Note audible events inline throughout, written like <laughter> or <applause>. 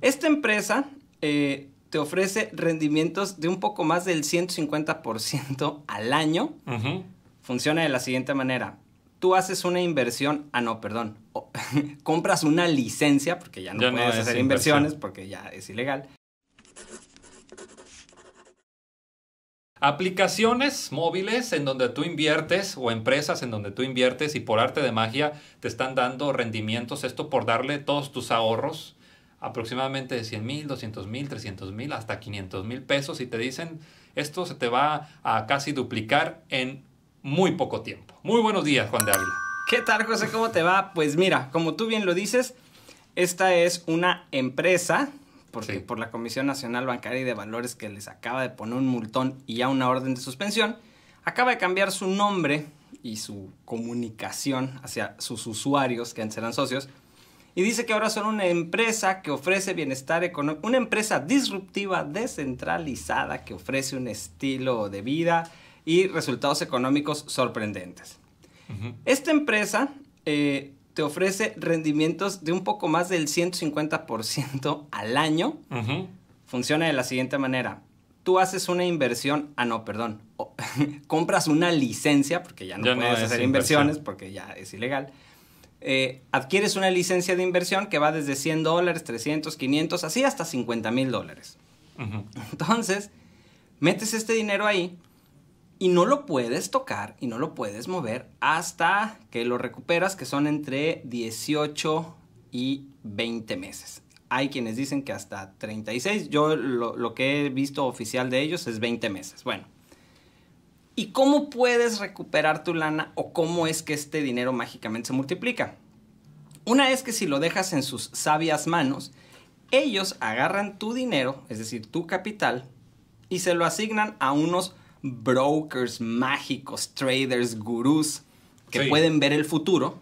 Esta empresa eh, te ofrece rendimientos de un poco más del 150% al año. Funciona de la siguiente manera. Tú haces una inversión, ah no, perdón, <laughs> compras una licencia, porque ya no puedes hacer inversiones porque ya es ilegal. Aplicaciones móviles en donde tú inviertes o empresas en donde tú inviertes y por arte de magia te están dando rendimientos, esto por darle todos tus ahorros aproximadamente de 100 mil, 200 mil, 300 mil, hasta 500 mil pesos y te dicen, esto se te va a casi duplicar en muy poco tiempo. Muy buenos días, Juan de Ávila. ¿Qué tal, José? ¿Cómo te va? Pues mira, como tú bien lo dices, esta es una empresa, porque por la Comisión Nacional Bancaria y de Valores que les acaba de poner un multón y ya una orden de suspensión, acaba de cambiar su nombre y su comunicación hacia sus usuarios, que antes eran socios, y dice que ahora son una empresa que ofrece bienestar económico, una empresa disruptiva, descentralizada, que ofrece un estilo de vida y resultados económicos sorprendentes. Esta empresa eh, te ofrece rendimientos de un poco más del 150% <laughs> al año. Funciona de la siguiente manera. Tú haces una inversión, ah no, perdón, <laughs> compras una licencia, porque ya no puedes hacer inversiones porque ya es ilegal eh, adquieres una licencia de inversión que va desde 100 dólares, 300, 500, así hasta 50 mil dólares. Entonces, metes este dinero ahí y no lo puedes tocar y no lo puedes mover hasta que lo recuperas, que son entre 18 y 20 meses. Hay quienes dicen que hasta 36, yo lo, lo que he visto oficial de ellos es 20 meses. Bueno, ¿Y cómo puedes recuperar tu lana o cómo es que este dinero mágicamente se multiplica? Una es que si lo dejas en sus sabias manos, ellos agarran tu dinero, es decir, tu capital, y se lo asignan a unos brokers mágicos, traders, gurús, que pueden ver el futuro.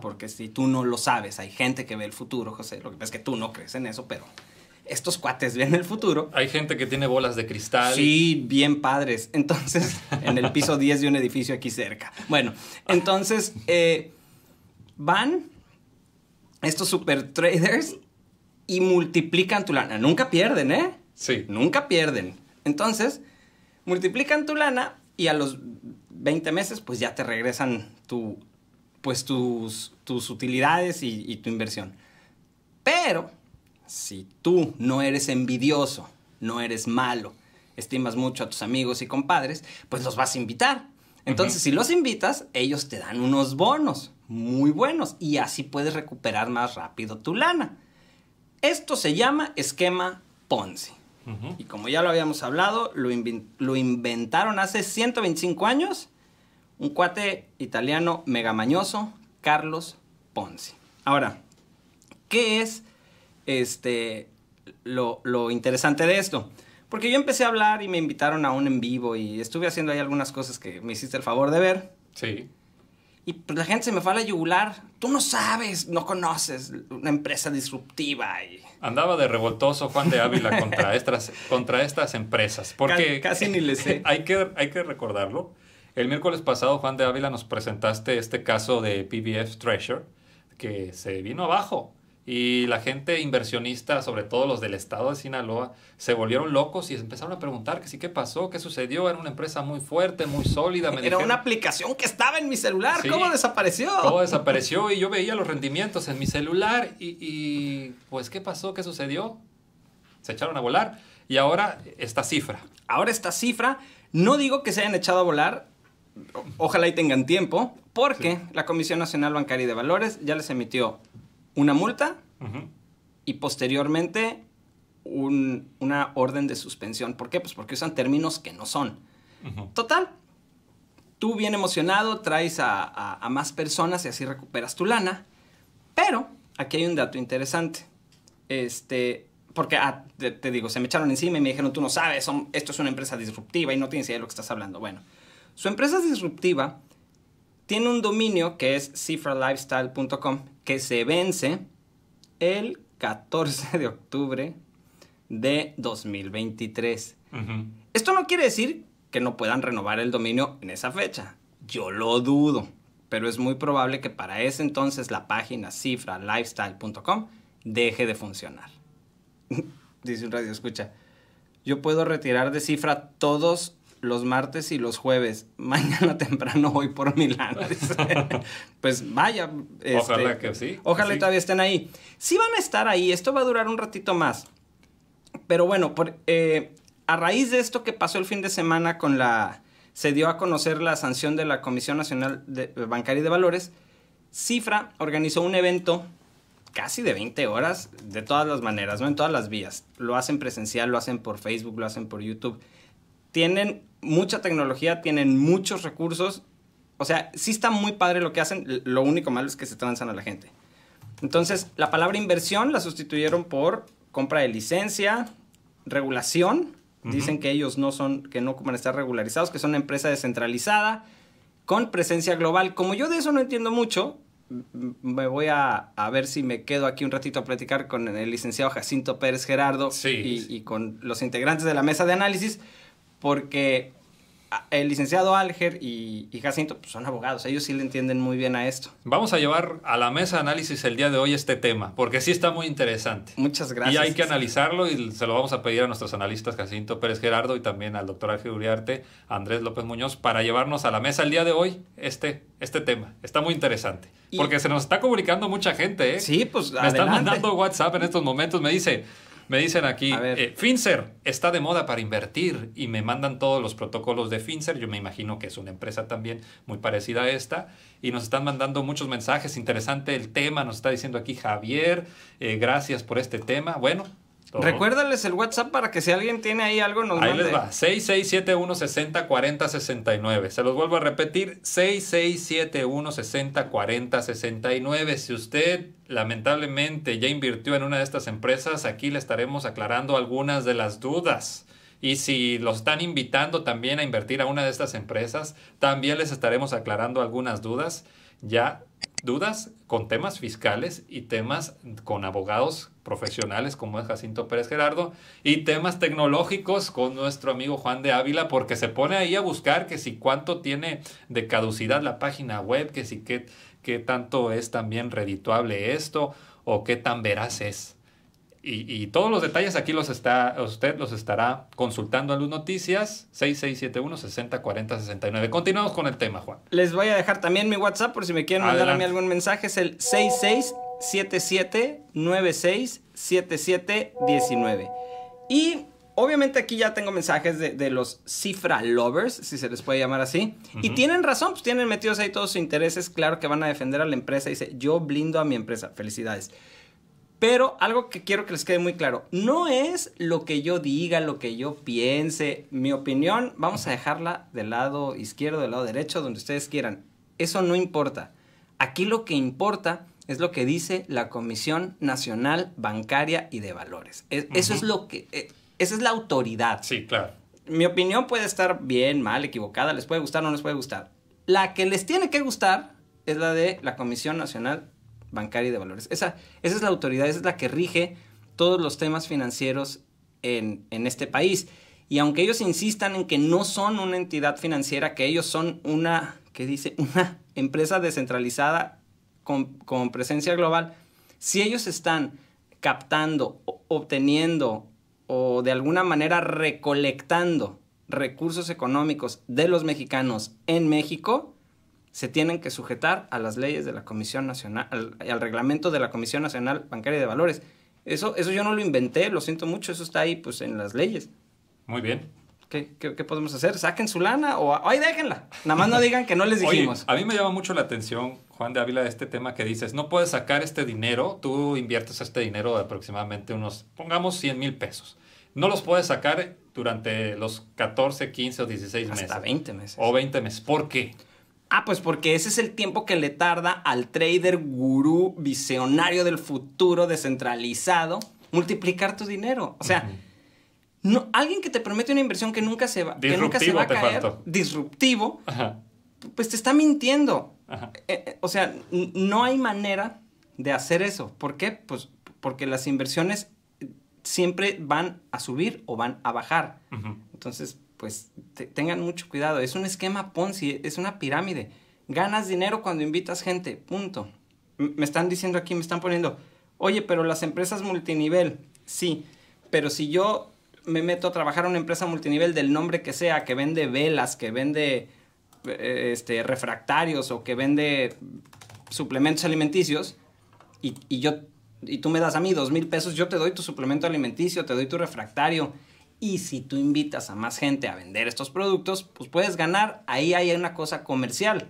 Porque si tú no lo sabes, hay gente que ve el futuro, José. Lo que pasa es que tú no crees en eso, pero estos cuates ven el futuro. Hay gente que tiene bolas de cristal. Sí, bien padres. Entonces, en el piso 10 de un edificio aquí cerca. Bueno, entonces eh, van estos super traders y multiplican tu lana. Nunca pierden, ¿eh? Sí. Nunca pierden. Entonces, multiplican tu lana y a los 20 meses, pues ya te regresan tu, pues tus, tus utilidades y tu inversión. Pero si tú no eres envidioso, no eres malo, estimas mucho a tus amigos y compadres, pues los vas a invitar. Entonces, si los invitas, ellos te dan unos bonos muy buenos y así puedes recuperar más rápido tu lana. Esto se llama esquema Ponzi. Y como ya lo habíamos hablado, lo, lo, inventaron hace 125 años un cuate italiano megamañoso, Carlos Ponzi. Ahora, ¿qué es este, lo, lo interesante de esto. Porque yo empecé a hablar y me invitaron a un en vivo y estuve haciendo ahí algunas cosas que me hiciste el favor de ver. Sí. Y pues, la gente se me fue a la yugular. Tú no sabes, no conoces una empresa disruptiva. Y... Andaba de revoltoso Juan de Ávila contra, <laughs> estas, contra estas empresas. Porque casi, ni le sé. <laughs> Hay que, hay que recordarlo. El miércoles pasado, Juan de Ávila, nos presentaste este caso de PBF Treasure que se vino abajo. Y la gente inversionista, sobre todo los del estado de Sinaloa, se volvieron locos y empezaron a preguntar que sí, qué pasó, qué sucedió. Era una empresa muy fuerte, muy sólida. Era una aplicación que estaba en mi celular. ¿Cómo desapareció? ¿Cómo desapareció y yo veía los rendimientos en mi celular y, pues qué pasó, qué sucedió. Se echaron a volar y ahora esta cifra. Ahora esta cifra, no digo que se hayan echado a volar, ojalá y tengan tiempo, porque la Comisión Nacional Bancaria y de Valores ya les emitió una multa y posteriormente una orden de suspensión. ¿Por qué? Pues porque usan términos que no son. Total, tú bien emocionado traes a, más personas y así recuperas tu lana. Pero aquí hay un dato interesante. Este, porque ah, te, digo, se me echaron encima y me dijeron, tú no sabes, son, esto es una empresa disruptiva y no tienes idea de lo que estás hablando. Bueno, su empresa disruptiva tiene un dominio que es cifralifestyle.com que se vence el 14 de octubre de 2023. Esto no quiere decir que no puedan renovar el dominio en esa fecha. Yo lo dudo, pero es muy probable que para ese entonces la página cifralifestyle.com deje de funcionar. <laughs> Dice un radio escucha, yo puedo retirar de cifra todos los martes y los jueves. <laughs> Mañana temprano voy por Milán. <laughs> pues vaya. Este, ojalá que sí. Ojalá todavía estén ahí. Sí van a estar ahí. Esto va a durar un ratito más. Pero bueno, por, eh, a raíz de esto que pasó el fin de semana con la... Se dio a conocer la sanción de la Comisión Nacional eh, Bancaria y de Valores. Cifra organizó un evento casi de 20 horas de todas las maneras, ¿no? En todas las vías. Lo hacen presencial, lo hacen por Facebook, lo hacen por YouTube tienen mucha tecnología, tienen muchos recursos. O sea, sí está muy padre lo que hacen, lo único malo es que se transan a la gente. Entonces, la palabra inversión la sustituyeron por compra de licencia, regulación. Dicen que ellos no son, que no ocupan estar regularizados, que son una empresa descentralizada con presencia global. Como yo de eso no entiendo mucho, me voy a, ver si me quedo aquí un ratito a platicar con el licenciado Jacinto Pérez Gerardo y, y, con los integrantes de la mesa de análisis, porque ah, el licenciado Álger y, Jacinto pues, son abogados, ellos sí le entienden muy bien a esto. Vamos a llevar a la mesa de análisis el día de hoy este tema, porque sí está muy interesante. Muchas gracias. Y hay que analizarlo y se lo vamos a pedir a nuestros analistas Jacinto Pérez Gerardo y también al doctor Alger Uriarte, Andrés López Muñoz, para llevarnos a la mesa el día de hoy este, este tema. Está muy interesante, porque se nos está comunicando mucha gente. ¿eh? Sí, pues Me están mandando WhatsApp en estos momentos, me dice... Me dicen aquí, eh, Finser está de moda para invertir y me mandan todos los protocolos de Finser. Yo me imagino que es una empresa también muy parecida a esta. Y nos están mandando muchos mensajes. Interesante el tema, nos está diciendo aquí Javier. Eh, gracias por este tema. Bueno, Recuérdales el WhatsApp para que si alguien tiene ahí algo nos Ahí les va, 6671604069. Se los vuelvo a repetir, 6671604069. Si usted lamentablemente ya invirtió en una de estas empresas, aquí le estaremos aclarando algunas de las dudas. Y si los están invitando también a invertir a una de estas empresas, también les estaremos aclarando algunas dudas. Ya, dudas, con temas fiscales y temas con abogados profesionales como es Jacinto Pérez Gerardo y temas tecnológicos con nuestro amigo Juan de Ávila porque se pone ahí a buscar que si cuánto tiene de caducidad la página web, que si qué, qué tanto es también redituable esto o qué tan veraz es. Y, todos los detalles aquí los está, usted los estará consultando en Luz Noticias 6671 69 Continuamos con el tema, Juan. Les voy a dejar también mi WhatsApp por si me quieren mandar a mí algún mensaje. Es el 6677-967719. Y obviamente aquí ya tengo mensajes de, los cifra lovers, si se les puede llamar así. Y tienen razón, pues tienen metidos ahí todos sus intereses. Claro que van a defender a la empresa. Dice, yo blindo a mi empresa. Felicidades. Pero algo que quiero que les quede muy claro, no es lo que yo diga, lo que yo piense, mi opinión, vamos a dejarla del lado izquierdo, del lado derecho, donde ustedes quieran. Eso no importa. Aquí lo que importa es lo que dice la Comisión Nacional Bancaria y de Valores. E, eso es lo que... E, esa es la autoridad. Sí, claro. Mi opinión puede estar bien, mal, equivocada, les puede gustar, o no les puede gustar. La que les tiene que gustar es la de la Comisión Nacional bancaria y de valores. Esa, es la autoridad, esa es la que rige todos los temas financieros en, este país. Y aunque ellos insistan en que no son una entidad financiera, que ellos son una, ¿qué dice? <laughs> Una empresa descentralizada con, con presencia global, si ellos están captando, obteniendo o de alguna manera recolectando recursos económicos de los mexicanos en México, se tienen que sujetar a las leyes de la Comisión Nacional, y al, reglamento de la Comisión Nacional Bancaria de Valores. Eso, eso yo no lo inventé, lo siento mucho, eso está ahí pues en las leyes. Muy bien. ¿Qué, podemos hacer? ¿Saquen su lana o ay déjenla? Nada más no digan que no les dijimos. a mí me llama mucho la atención, Juan de Ávila, este tema que dices, no puedes sacar este dinero, tú inviertes este dinero de aproximadamente unos, pongamos 100 mil pesos. No los puedes sacar durante los 14, 15 o 16 meses. Hasta 20 meses. O 20 meses. ¿Por qué? Ah, pues porque ese es el tiempo que le tarda al trader gurú visionario del futuro descentralizado multiplicar tu dinero. O sea, alguien que te promete una inversión que nunca se va, nunca a caer, disruptivo, pues te está mintiendo. Eh, eh, o sea, no hay manera de hacer eso. ¿Por qué? Pues porque las inversiones siempre van a subir o van a bajar. Entonces, pues tengan mucho cuidado. Es un esquema Ponzi, es una pirámide. Ganas dinero cuando invitas gente, punto. me están diciendo aquí, me están poniendo, oye, pero las empresas multinivel, sí, pero si yo me meto a trabajar en una empresa multinivel del nombre que sea, que vende velas, que vende eh, este, refractarios o que vende suplementos alimenticios, y, yo y tú me das a mí dos mil pesos, yo te doy tu suplemento alimenticio, te doy tu refractario, y si tú invitas a más gente a vender estos productos, pues puedes ganar. Ahí hay una cosa comercial.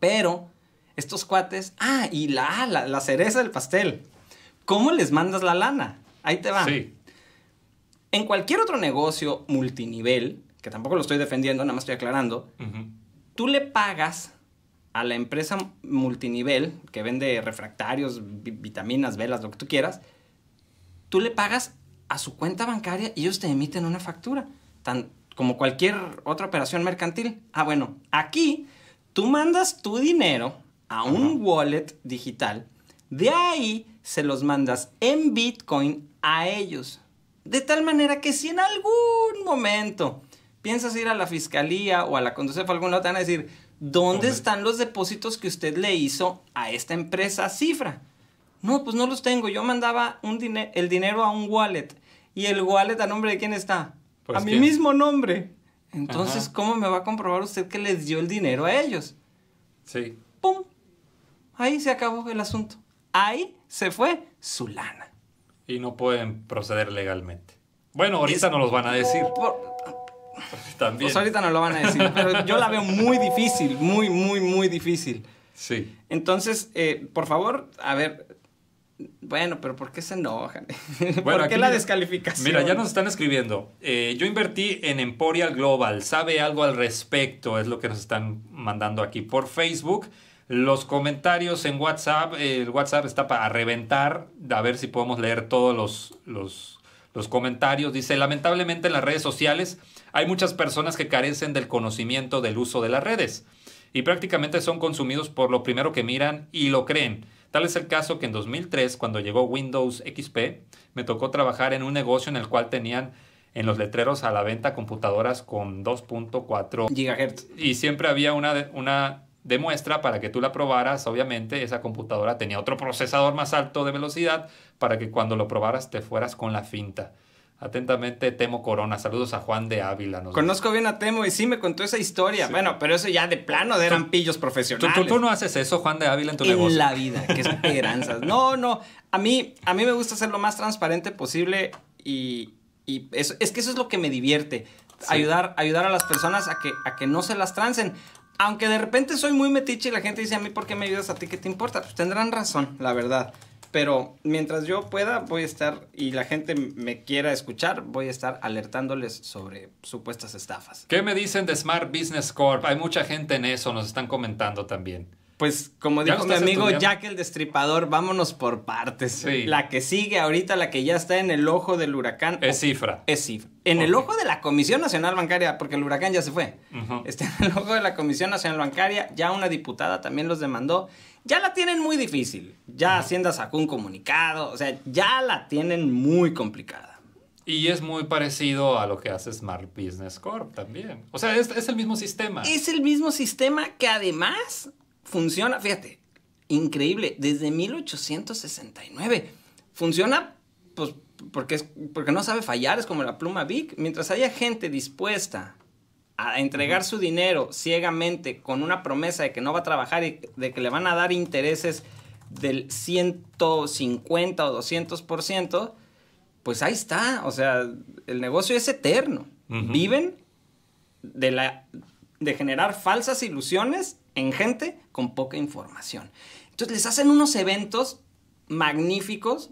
Pero estos cuates, ah, y ah, la, la, cereza del pastel. ¿Cómo les mandas la lana? Ahí te va. Sí. En cualquier otro negocio multinivel, que tampoco lo estoy defendiendo, nada más estoy aclarando, tú le pagas a la empresa multinivel que vende refractarios, vitaminas, velas, lo que tú quieras, tú le pagas a su cuenta bancaria y ellos te emiten una factura, tan como cualquier otra operación mercantil. Ah, bueno, aquí tú mandas tu dinero a un wallet digital, de ahí se los mandas en Bitcoin a ellos. De tal manera que si en algún momento piensas ir a la fiscalía o a la conducción de algún lado, te van a decir, ¿dónde están los depósitos que usted le hizo a esta empresa cifra? No, pues no los tengo. Yo mandaba un el dinero a un wallet. ¿Y el wallet a nombre de quién está? Pues, a mi mismo nombre. Entonces, ¿cómo me va a comprobar usted que les dio el dinero a ellos? Sí. ¡Pum! Ahí se acabó el asunto. Ahí se fue su lana. Y no pueden proceder legalmente. Bueno, ahorita no los van a decir. Pues, también. Pues ahorita no lo van a decir, pero yo la veo muy difícil, muy, muy, muy difícil. Sí. Entonces, eh, por favor, a ver, bueno, pero ¿por qué se enojan? <laughs> ¿Por qué la descalificación? Mira, ya nos están escribiendo. Eh, yo invertí en Emporial Global. ¿Sabe algo al respecto? Es lo que nos están mandando aquí por Facebook. Los comentarios en WhatsApp. El WhatsApp está para reventar. A ver si podemos leer todos los, los comentarios. Dice, lamentablemente en las redes sociales hay muchas personas que carecen del conocimiento del uso de las redes. Y prácticamente son consumidos por lo primero que miran y lo creen. Tal es el caso que en 2003, cuando llegó Windows XP, me tocó trabajar en un negocio en el cual tenían en los letreros a la venta computadoras con 2.4 GHz. Y siempre había una, una demuestra para que tú la probaras. Obviamente, esa computadora tenía otro procesador más alto de velocidad para que cuando lo probaras te fueras con la finta. Atentamente, Temo Corona. Saludos a Juan de Ávila. Conozco bien a Temo y sí me contó esa historia. Bueno, pero eso ya de plano de eran pillos profesionales. ¿Tú, no haces eso, Juan de Ávila, en tu negocio. En la vida, qué esperanzas. <laughs> no, no. A mí, a mí me gusta ser lo más transparente posible y, eso, es que eso es lo que me divierte. Ayudar, ayudar a las personas a que, a que no se las trancen. Aunque de repente soy muy metiche y la gente dice a mí, ¿por qué me ayudas a ti? ¿Qué te importa? Pues tendrán razón, la verdad pero mientras yo pueda voy a estar y la gente me quiera escuchar, voy a estar alertándoles sobre supuestas estafas. ¿Qué me dicen de Smart Business Corp? Hay mucha gente en eso, nos están comentando también pues como dijo mi amigo Jack el Destripador, vámonos por partes. La que sigue ahorita, la que ya está en el ojo del huracán. Es cifra. Es cifra. En el ojo de la Comisión Nacional Bancaria, porque el huracán ya se fue. Está en el ojo de la Comisión Nacional Bancaria, ya una diputada también los demandó. Ya la tienen muy difícil. Ya Hacienda sacó un comunicado, o sea, ya la tienen muy complicada. Y es muy parecido a lo que hace Smart Business Corp también. O sea, es el mismo sistema. Es el mismo sistema que además funciona, fíjate, increíble, desde 1869. Funciona, pues, porque, es, porque no sabe fallar, es como la pluma Big. Mientras haya gente dispuesta a entregar su dinero ciegamente con una promesa de que no va a trabajar y de que le van a dar intereses del 150 o 200%, pues ahí está. O sea, el negocio es eterno. Viven de, la, de generar falsas ilusiones en gente con poca información. Entonces les hacen unos eventos magníficos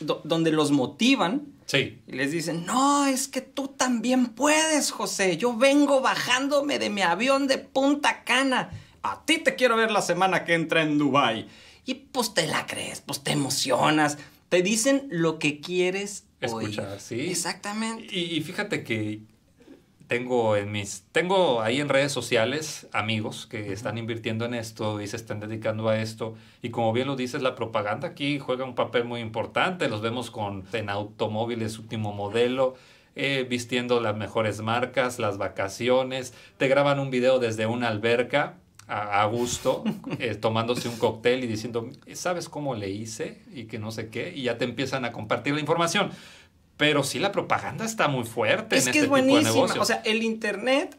donde los motivan. Sí. Y les dicen, no, es que tú también puedes, José. Yo vengo bajándome de mi avión de Punta Cana. A ti te quiero ver la semana que entra en Dubai. Y pues te la crees, pues te emocionas. Te dicen lo que quieres escuchar, sí. Exactamente. y fíjate que tengo en mis tengo ahí en redes sociales amigos que están invirtiendo en esto y se están dedicando a esto y como bien lo dices la propaganda aquí juega un papel muy importante los vemos con en automóviles último modelo eh, vistiendo las mejores marcas las vacaciones te graban un video desde una alberca a, gusto <laughs> eh, tomándose un cóctel y diciendo sabes cómo le hice y que no sé qué y ya te empiezan a compartir la información pero sí, la propaganda está muy fuerte. Es en que es este buenísima. O sea, el Internet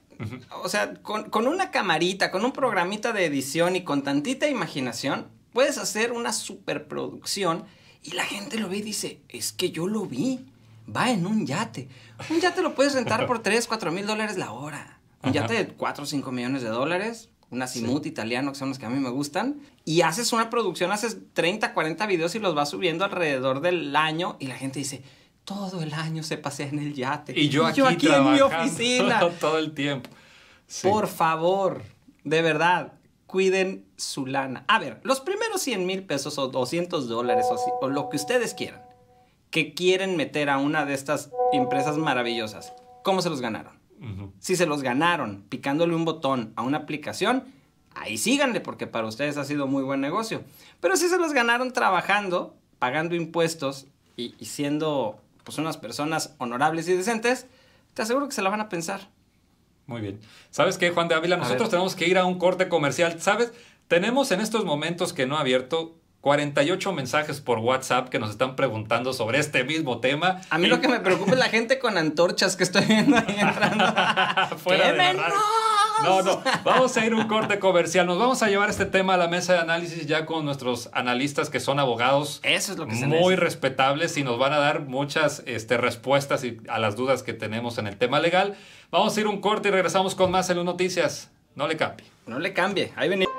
O sea, con, una camarita, con un programita de edición y con tantita imaginación, puedes hacer una superproducción y la gente lo ve y dice, es que yo lo vi, va en un yate. Un yate lo puedes rentar por 3, <laughs> 4 mil dólares la hora. Un yate de 4 5 millones de dólares, un azimut italiano, que son los que a mí me gustan, y haces una producción, haces 30, 40 videos y los vas subiendo alrededor del año y la gente dice, todo el año se pasea en el yate. Y yo aquí, en mi oficina. <laughs> Todo el tiempo. Por favor, de verdad, cuiden su lana. A ver, los primeros 100 mil pesos o 200 dólares o, lo que ustedes quieran, que quieren meter a una de estas empresas maravillosas, ¿cómo se los ganaron? Si se los ganaron picándole un botón a una aplicación, ahí síganle porque para ustedes ha sido muy buen negocio. Pero si se los ganaron trabajando, pagando impuestos y siendo pues unas personas honorables y decentes, te aseguro que se la van a pensar. Muy bien. ¿Sabes qué, Juan de Ávila? Nosotros tenemos que ir a un corte comercial. ¿Sabes? Tenemos en estos momentos que no ha abierto 48 mensajes por WhatsApp que nos están preguntando sobre este mismo tema. A mí lo que me preocupa es la gente con antorchas que estoy viendo ahí entrando. <laughs> Fuera de no, no, vamos a ir un corte comercial. Nos vamos a llevar este tema a la mesa de análisis ya con nuestros analistas que son abogados. Eso es lo que se Muy respetables y nos van a dar muchas este, respuestas y, a las dudas que tenemos en el tema legal. Vamos a ir un corte y regresamos con más en las noticias. No le cambie. No le cambie. Ahí venimos.